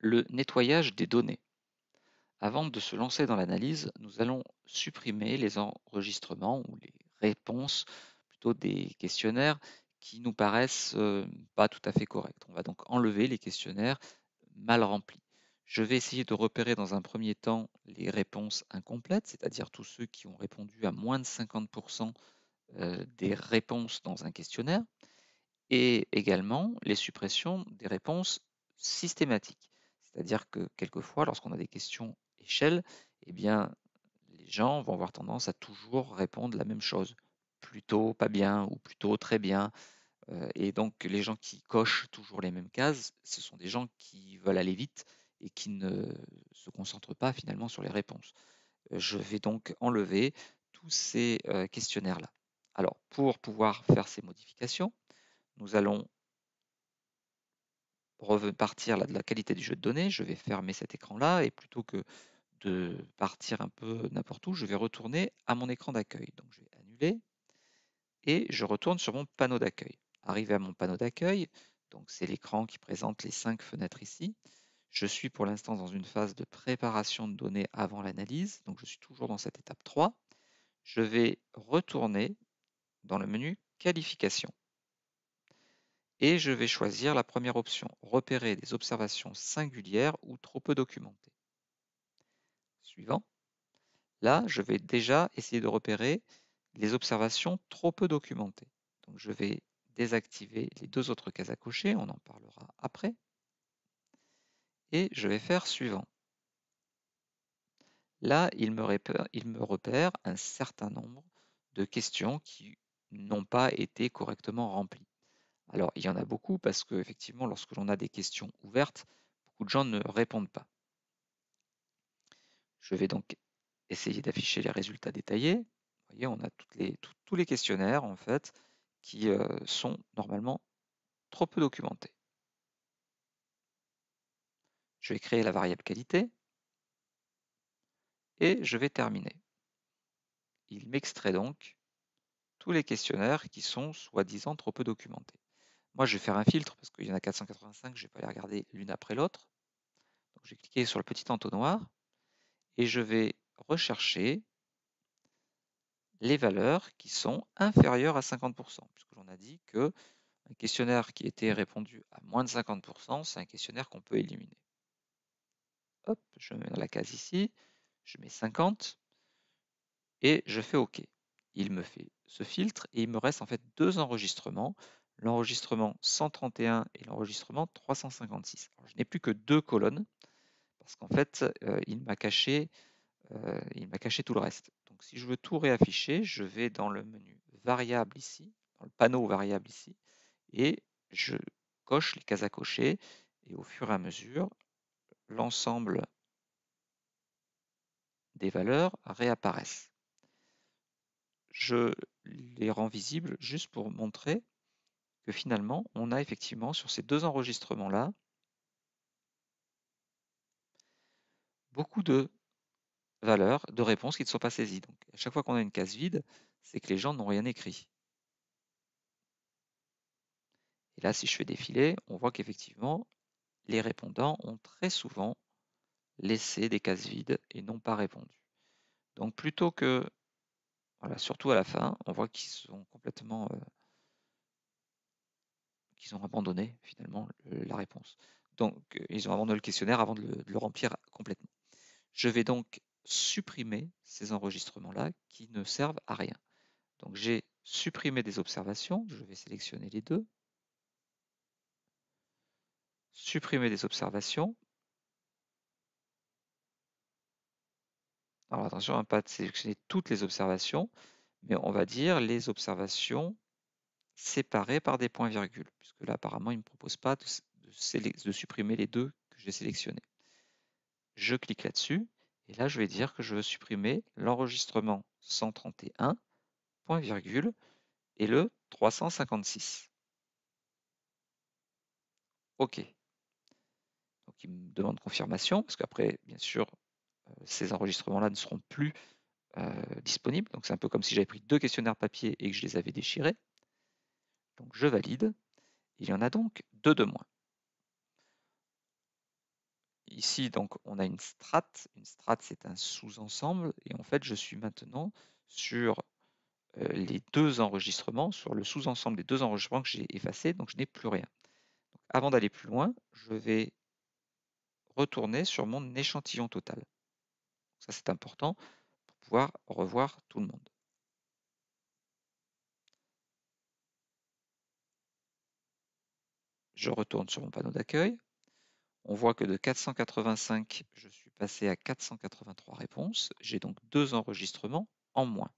le nettoyage des données. Avant de se lancer dans l'analyse, nous allons supprimer les enregistrements ou les réponses plutôt des questionnaires qui nous paraissent euh, pas tout à fait corrects. On va donc enlever les questionnaires mal remplis. Je vais essayer de repérer dans un premier temps les réponses incomplètes, c'est-à-dire tous ceux qui ont répondu à moins de 50% euh, des réponses dans un questionnaire, et également les suppressions des réponses systématiques. C'est-à-dire que quelquefois, lorsqu'on a des questions échelle, eh bien, les gens vont avoir tendance à toujours répondre la même chose, plutôt pas bien ou plutôt très bien. Euh, et donc, les gens qui cochent toujours les mêmes cases, ce sont des gens qui veulent aller vite et qui ne se concentrent pas finalement sur les réponses. Euh, je vais donc enlever tous ces euh, questionnaires-là. Alors, pour pouvoir faire ces modifications, nous allons repartir de la qualité du jeu de données, je vais fermer cet écran-là et plutôt que de partir un peu n'importe où, je vais retourner à mon écran d'accueil. Donc je vais annuler et je retourne sur mon panneau d'accueil. Arrivé à mon panneau d'accueil, donc c'est l'écran qui présente les cinq fenêtres ici. Je suis pour l'instant dans une phase de préparation de données avant l'analyse, donc je suis toujours dans cette étape 3. Je vais retourner dans le menu qualification et je vais choisir la première option, repérer des observations singulières ou trop peu documentées. Suivant. Là, je vais déjà essayer de repérer les observations trop peu documentées. Donc, je vais désactiver les deux autres cases à cocher, on en parlera après. Et je vais faire suivant. Là, il me, il me repère un certain nombre de questions qui n'ont pas été correctement remplies. Alors, il y en a beaucoup parce que, effectivement, lorsque l'on a des questions ouvertes, beaucoup de gens ne répondent pas. Je vais donc essayer d'afficher les résultats détaillés. Vous voyez, on a tous les questionnaires, en fait, qui euh, sont normalement trop peu documentés. Je vais créer la variable qualité et je vais terminer. Il m'extrait donc tous les questionnaires qui sont soi-disant trop peu documentés. Moi, je vais faire un filtre parce qu'il y en a 485, je ne vais pas les regarder l'une après l'autre. Donc, je vais cliquer sur le petit entonnoir et je vais rechercher les valeurs qui sont inférieures à 50%, puisque l'on a dit que un questionnaire qui était répondu à moins de 50%, c'est un questionnaire qu'on peut éliminer. Hop, je mets dans la case ici, je mets 50 et je fais OK. Il me fait ce filtre et il me reste en fait deux enregistrements l'enregistrement 131 et l'enregistrement 356. je n'ai plus que deux colonnes parce qu'en fait, euh, il m'a caché, euh, il m'a caché tout le reste. Donc, si je veux tout réafficher, je vais dans le menu variable ici, dans le panneau variable ici, et je coche les cases à cocher. Et au fur et à mesure, l'ensemble des valeurs réapparaissent. Je les rends visibles juste pour montrer que finalement, on a effectivement sur ces deux enregistrements-là beaucoup de valeurs, de réponses qui ne sont pas saisies. Donc, à chaque fois qu'on a une case vide, c'est que les gens n'ont rien écrit. Et là, si je fais défiler, on voit qu'effectivement, les répondants ont très souvent laissé des cases vides et n'ont pas répondu. Donc, plutôt que, voilà, surtout à la fin, on voit qu'ils sont complètement... Euh, ont abandonné finalement la réponse. Donc, euh, ils ont abandonné le questionnaire avant de le, remplir complètement. Je vais donc supprimer ces enregistrements-là qui ne servent à rien. Donc, j'ai supprimé des observations. Je vais sélectionner les deux. Supprimer des observations. Alors attention, on hein, va pas sélectionner toutes les observations, mais on va dire les observations séparés par des points-virgules, puisque là apparemment il ne me propose pas de, supprimer les deux que j'ai sélectionnés. Je clique là-dessus, et là je vais dire que je veux supprimer l'enregistrement 131, point-virgule, et le 356. OK. Donc il me demande confirmation, parce qu'après, bien sûr, euh, ces enregistrements-là ne seront plus euh, disponibles. Donc c'est un peu comme si j'avais pris deux questionnaires papier et que je les avais déchirés. Donc je valide. Il y en a donc deux de moins. Ici, donc, on a une strate. Une strate, c'est un sous-ensemble. Et en fait, je suis maintenant sur euh, les deux enregistrements, sur le sous-ensemble des deux enregistrements que j'ai effacés. Donc, je n'ai plus rien. avant d'aller plus loin, je vais retourner sur mon échantillon total. Ça, c'est important pour pouvoir revoir tout le monde. Je retourne sur mon panneau d'accueil. On voit que de 485, je suis passé à 483 réponses. J'ai donc deux enregistrements en moins.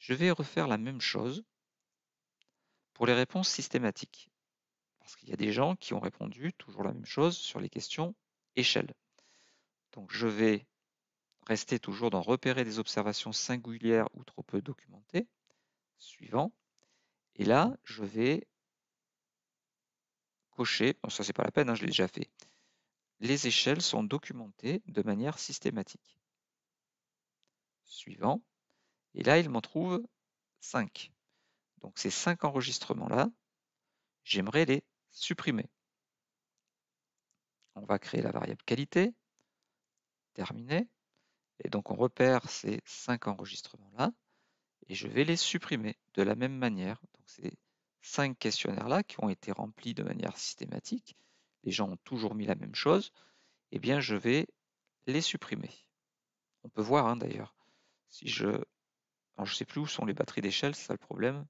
Je vais refaire la même chose pour les réponses systématiques. Parce qu'il y a des gens qui ont répondu toujours la même chose sur les questions échelle. Donc je vais rester toujours dans repérer des observations singulières ou trop peu documentées. Suivant. Et là, je vais bon, ça c'est pas la peine, hein, je l'ai déjà fait, les échelles sont documentées de manière systématique. Suivant. Et là, il m'en trouve 5. Donc ces 5 enregistrements-là, j'aimerais les supprimer. On va créer la variable qualité, Terminé. et donc on repère ces 5 enregistrements-là, et je vais les supprimer de la même manière. Donc c'est cinq questionnaires-là qui ont été remplis de manière systématique, les gens ont toujours mis la même chose, eh bien je vais les supprimer. On peut voir hein, d'ailleurs. Si je. Alors, je ne sais plus où sont les batteries d'échelle, c'est ça le problème.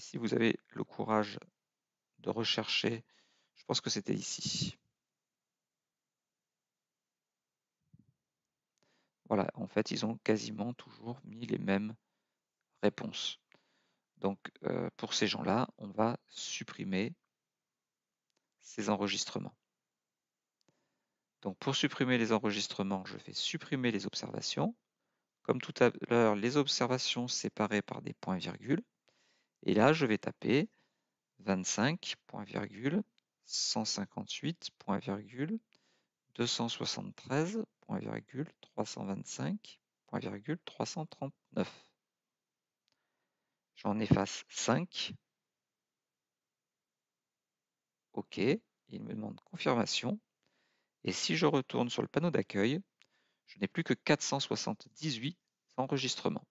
si vous avez le courage de rechercher, je pense que c'était ici. Voilà, en fait, ils ont quasiment toujours mis les mêmes réponses. Donc, euh, pour ces gens-là, on va supprimer ces enregistrements. Donc, pour supprimer les enregistrements, je fais supprimer les observations. Comme tout à l'heure, les observations séparées par des points-virgules. Et là, je vais taper 25, 158, virgule, 273,325,339. J'en efface 5. OK, il me demande confirmation. Et si je retourne sur le panneau d'accueil, je n'ai plus que 478 enregistrements.